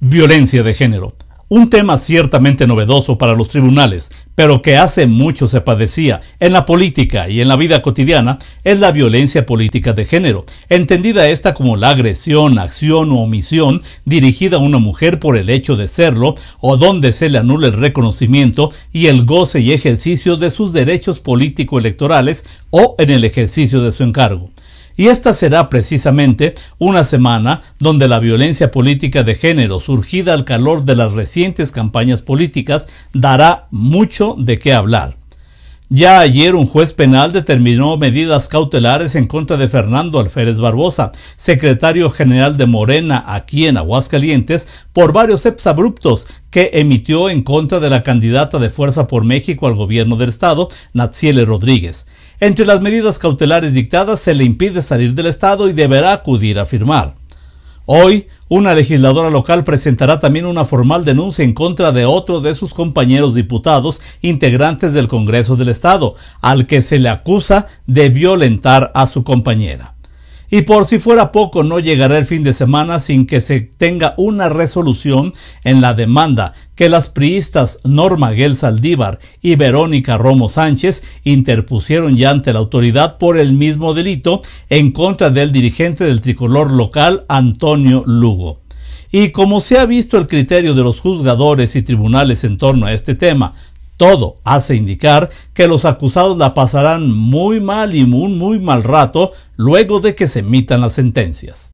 Violencia de género. Un tema ciertamente novedoso para los tribunales, pero que hace mucho se padecía en la política y en la vida cotidiana, es la violencia política de género, entendida esta como la agresión, acción o omisión dirigida a una mujer por el hecho de serlo, o donde se le anula el reconocimiento y el goce y ejercicio de sus derechos político-electorales o en el ejercicio de su encargo y esta será precisamente una semana donde la violencia política de género surgida al calor de las recientes campañas políticas dará mucho de qué hablar. Ya ayer un juez penal determinó medidas cautelares en contra de Fernando Alférez Barbosa, secretario general de Morena aquí en Aguascalientes, por varios abruptos que emitió en contra de la candidata de Fuerza por México al gobierno del estado, Natsiele Rodríguez. Entre las medidas cautelares dictadas se le impide salir del estado y deberá acudir a firmar. Hoy, una legisladora local presentará también una formal denuncia en contra de otro de sus compañeros diputados integrantes del Congreso del Estado, al que se le acusa de violentar a su compañera. Y por si fuera poco, no llegará el fin de semana sin que se tenga una resolución en la demanda que las priistas Norma Gel Saldívar y Verónica Romo Sánchez interpusieron ya ante la autoridad por el mismo delito en contra del dirigente del tricolor local Antonio Lugo. Y como se ha visto el criterio de los juzgadores y tribunales en torno a este tema, todo hace indicar que los acusados la pasarán muy mal y un muy mal rato luego de que se emitan las sentencias.